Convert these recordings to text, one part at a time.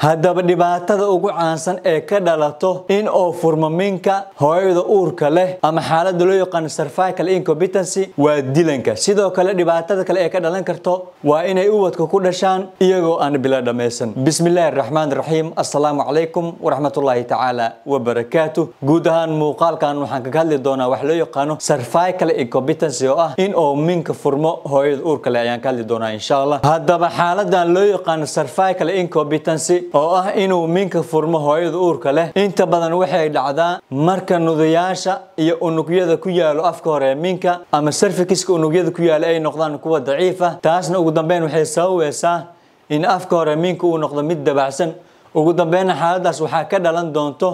haddaba dhibaatada ugu caansan ee ka dhalato in oo furmaminka hooyada uurka leh ama xaaladda loo yaqaano sarvical incompetency waa dilanka sidoo kale dhibaatada kale ee ka dhalan karto waa inay uwadka ku dhashaan iyagoo aan bila dhammaysan bismillaahi raxmaan raxiim assalaamu calaykum waraxmatullaahi tacaala wabarakaatu guud ahaan muuqaalkan waxaan kaga hadli doonaa wax loo yaqaano sarvical incompetency oo ah in oo minka furmo hooyada uurka leh ayaan ka hadli doonaa insha allah haddaba xaaladan loo yaqaano sarvical incompetency oo ah inuu minka furmo hooyada uurka leh inta badan waxay dhacdaa marka nudayaasha iyo unugyada ku yaalo afka hore minka ama sarfikiska unugyada ku yaala ay noqdaan kuwa daciifa taasna ugu dambeyn waxay sababeysaa in afka hore minka uu noqdo mid dabacsan ugu dambeyna xaaladaas waxaa ka dhalan doonto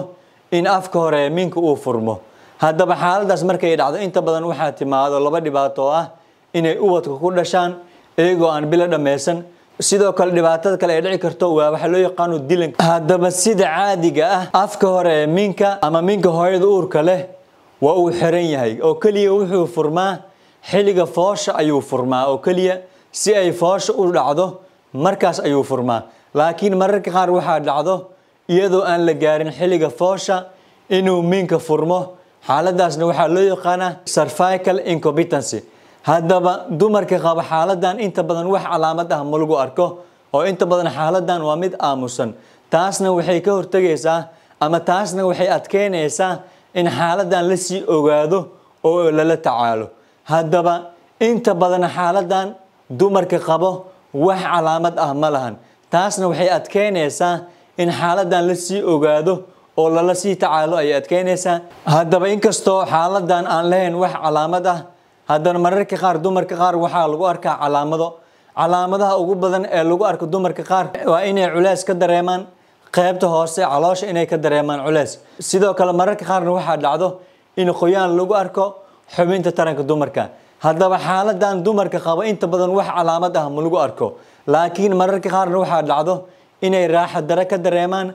in afka hore minka uu furmo haddaba xaaladaas markay dhacdo inta badan waxaa timaado laba dhibaato oo ah inay ubadka ku dhashaan iyagoo aan bilo dhammaysan sidoo kale dhibaatada kale ay dhici karto waa waxa loo yaqaano dilan haddaba sida caadiga ah afka hore ee minka ama minka hooyada uurka leh waa uu xiran yahay oo keliya wuxuu furmaa xilliga foosha ayuu furmaa oo keliya si ay foosha u dhacdo markaas ayuu furmaa laakiin mararka qaar waxaa dhacdo iyadoo aan la gaarin xilliga foosha inuu minka furmo xaaladaasna waxaa loo yaqaanaa sarvical incompetency haddaba dumarka qaba xaaladan inta badan wax calaamad ah ma lagu arko oo inta badan xaaladan waa mid aamusan taasna waxay ka hortagaysaa ama taasna waxay adkeynaysaa in xaaladan la sii ogaado oo lala tacaalo haddaba inta badan xaaladan dumarka qabo wax calaamad ah ma lahan taasna waxay adkeynaysaa in xaaladan la sii ogaado oo lala sii tacaalo ayay adkeynaysaa haddaba inkastoo xaaladan aan lahayn wax calaamad ah haddana mararka qaar dumarka qaar waxaa lagu arkaa calaamado calaamadaha ugu badan ee lagu arko dumarka qaar waa inay culeys ka dareemaan qaybta hoose caloosha inay ka dareemaan culeys sidoo kale mararka qaarna waxaa dhacdo in qoyaan lagu arko xubinta taranka dumarka haddaba xaaladan dumarka qabo inta badan wax calaamad ah ma lagu arko laakiin mararka qaarna waxaa dhacdo inay raaxa dare ka dareemaan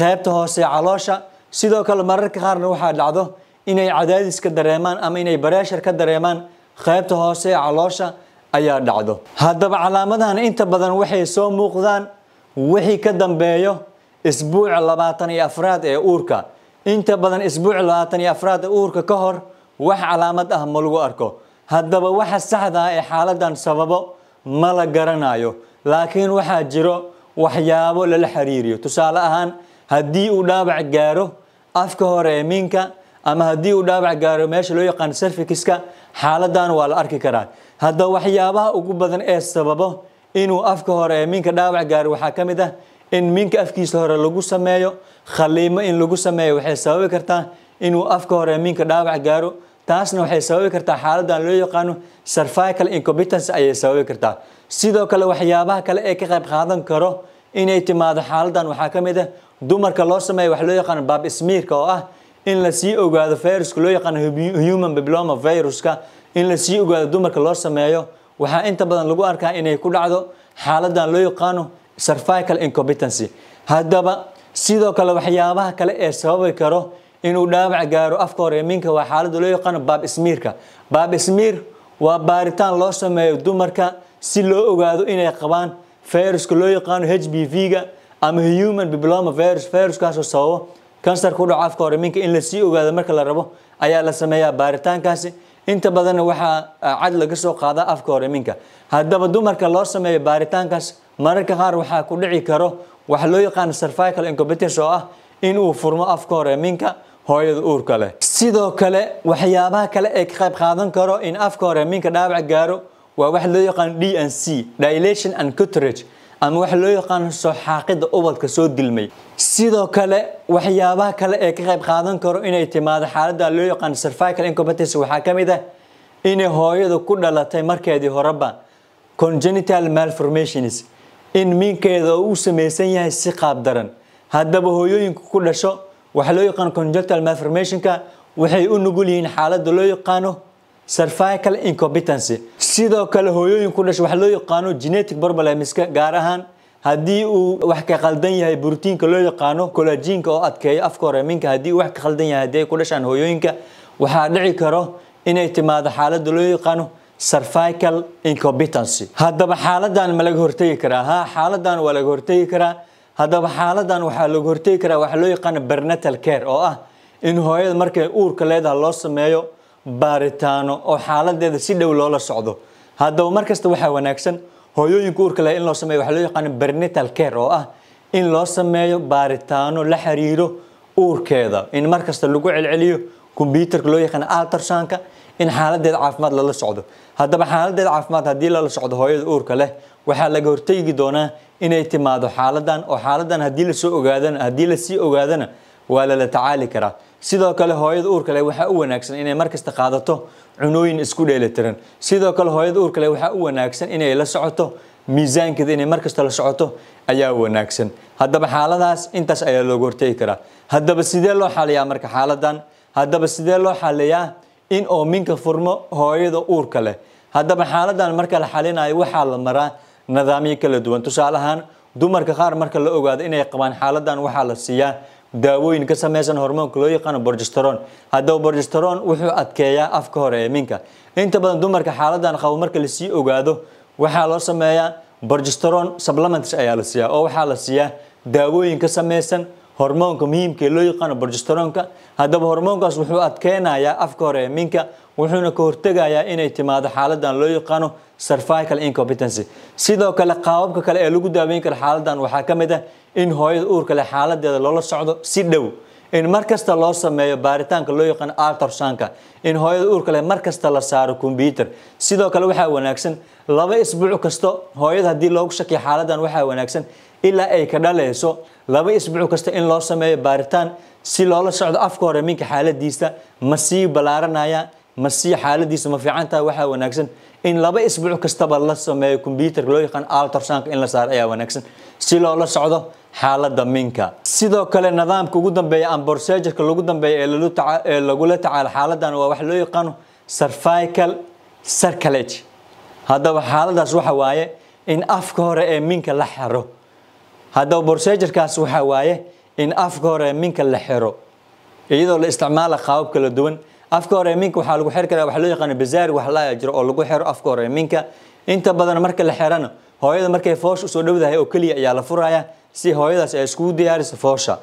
qaybta hoose caloosha sidoo kale mararka qaarna waxaa dhacdo inay cadaadis ka dareemaan ama inay bareeshar ka dareemaan qaybta hoose ee caloosha ayaa dhacdo haddaba calaamadahan inta badan waxay soo muuqdaan wixii ka dambeeyo isbuuca labaatan iyo afraad ee uurka inta badan isbuuca labaatan iyo afraad ee uurka ka hor wax calaamad ah ma lagu arko haddaba waxa saxda ah ee xaaladan sababo ma la garanayo laakiin waxaa jiro waxyaabo lala xiriiriyo tusaale ahaan haddii uu dhaabac gaaro afka hore ee minka ama haddii uu dhaabac gaaro meesha loo yaqaan serfikiska xaaladan waa la arki karaa hadda waxyaabaha ugu badan ee sababo inuu afka hore ee minka dhaawac gaaro waxaa ka mid ah in minka afkiisa hore lagu sameeyo khaliimo in lagu sameeyo waxay sababi kartaa inuu afka hore ee minka dhaawac gaaro taasna waxay sababi kartaa xaaladan loo yaqaano sarvical incompetence ayay sababi kartaa sidoo kale waxyaabaha kale ee ka qayb qaadan karo inay timaado xaaladan waxaa ka mid ah dumarka loo sameeyo wax loo yaqaano baab ismiirka oo ah in lasii ogaado viruska loo yaqaano human bibloma viruska in lasii ogaado dumarka loo sameeyo waxaa inta badan lagu arkaa inay ku dhacdo xaaladan loo yaqaano cervical incompetency haddaba sidoo kale waxyaabaha kale ee sababi karo inuu dhaawac gaaro afka horeeminka waa xaaladda loo yaqaano baab ismiirka baab ismiir waa baaritaan loo sameeyo dumarka si loo ogaado inay qabaan viruska loo yaqaano h b v-ga ama human bibloma virus viruskaasoo sababo kansarka udhaco afka hore minka in lasii ogaado marka la rabo ayaa la sameeyaa baaritaankaasi inta badanna waxaa ah, cad laga soo qaadaa afka hore minka haddaba dumarka loo sameeyo baaritaankaas mararka qaar waxaa ku dhici karo waxa loo yaqaana cervical incompetence oo ah in uu furmo afka hore minka hooyada uurka leh sidoo kale waxyaabaha kale ee ka qayb qaadan karo in afka hore minka dhaawac gaaro waa wax loo yaqaano d n c dilation and cutrage ama waxa loo yaqaano soo xaaqidda ubadka soo dilmay sidoo kale waxyaabaha kale ee ka qayb qaadan karo inay timaado xaaladda loo yaqaano cervical incompetence waxaa ka mid ah inay hooyadu ku dhalatay markeedii horeba congenital malformations in miinkeeda uu samaysan yahay si qaab daran haddaba hooyooyinka ku dhasho waxa loo yaqaano congenital malformationka waxay u nugul yihiin xaaladda loo yaqaano cervical incompetency sidoo kale hooyooyin ku dhasha waxaa loo yaqaano genetic barbalemiska gaar ahaan haddii uu wax ka khaldan yahay brotiinka loo yaqaano colajiinka oo adkeeyo afka hore minka haddii wax ka khaldan yahay haddii ku dhashaan hooyooyinka waxaa dhici karo inay timaado xaaladda loo yaqaano cervical incompetency haddaba xaaladan ma laga hortegi karaa ha xaaladan waa laga hortegi karaa haddaba xaaladan waxaa laga hortegi karaa waxaa loo yaqaano bernatal care oo ah in hooyada markay uurka leedaha loo sameeyo baaritaano oo xaaladeeda si dhow loola socdo haddaba markasta waxaa wanaagsan hooyooyinka uurka leh in loo sameeyo waxaa loo yaqaano bernital care oo ah in loo sameeyo baaritaano la xiriiro uurkeeda in markasta lagu celceliyo kombyuutarka loo yaqaano altarsanka in xaaladeeda caafimaad lala socdo haddaba xaaladeeda caafimaad haddii lala socdo hooyada uurka leh waxaa laga hortegi doonaa inay timaado xaaladan oo xaaladan haddii lasoo ogaadana haddii lasii ogaadana waa lala tacaali karaa sidoo kale hooyada uurka leh waxaa u wanaagsan inay markasta qaadato cunooyin isku dheelitiran sidoo kale hooyada uurka leh waxaa u wanaagsan inay la socoto miisaankeeda inay markasta la socoto ayaa wanaagsan haddaba xaaladaas intaas ayaa looga hortegi karaa haddaba sidee loo xaliyaa marka xaaladan haddaba sidee loo xaliyaa in oo minka furmo hooyada uurka leh haddaba xaaladan marka la xalinayo waxaa la maraa nidaamyo kala duwan tusaale ahaan dumarka qaar marka la ogaado inay qabaan xaaladan waxaa la siiyaa daawooyin ka samaysan hormoonka loo yaqaano borgesteron haddaba borgesteron wuxuu adkeeyaa afka hore ee minka inta badan dumarka xaaladan qabo marka lasii ogaado waxaa loo sameeyaa borgesteron supplements ayaa la siiyaa oo waxaa la siiyaa daawooyin ka samaysan hormoonka muhiimkaee loo yaqaano borgestaroonka haddaba hormoonkaas wuxuu adkeynayaa afka hore ee minka wuxuuna ka hortegayaa inay timaado xaaladan loo yaqaano cervical incompetency sidoo kale qaababka kale ee lagu daaweyn karo xaaladan waxaa ka mid ah in hooyada uurka leh xaaladeeda loola socdo si dhow in mar kasta loo sameeyo baaritaanka loo yaqaano altorsanka in hooyada uurka leh markasta la saaro combyuter sidoo kale waxaa wanaagsan laba isbuuc kasto hooyada haddii loogu shakiyo xaaladan waxaa wanaagsan ilaa ay ka dhalayso laba isbuuc kasta in loo sameeyo baaritaan si loola socdo afka hore minka xaaladiisa ma sii balaaranaya masii sii xaaladiisa ma fiicantaha waxaa wanaagsan in laba isbuuc kastaba la sameeyo combyuter loo yaqaan altorsanka in la saaro ayaa wanaagsan si loola socdo xaalada minka sidoo kale nidaamka ugu dambeeya ama borsejarka lagu dambeeya ee lagula tacaalo xaaladdan waa wax loo yaqaano sarvical circulage haddaba xaaladaas waxa waaye in afka hore ee minka la xaro haddaba borsejarkaas waxaa waaye in afka hore minka la xiro iyadoo la isticmaala qaabab kala duwan afka hore minka waxaa lagu xiri karaa wax loo yaqaano bazaar wax la jiro oo lagu xiro afka hore minka inta badan marka la xirana hooyada markay foosha usoo dhowdahay oo keliya ayaa la furaya si hooyadaas ay iskugu diyaariso foosha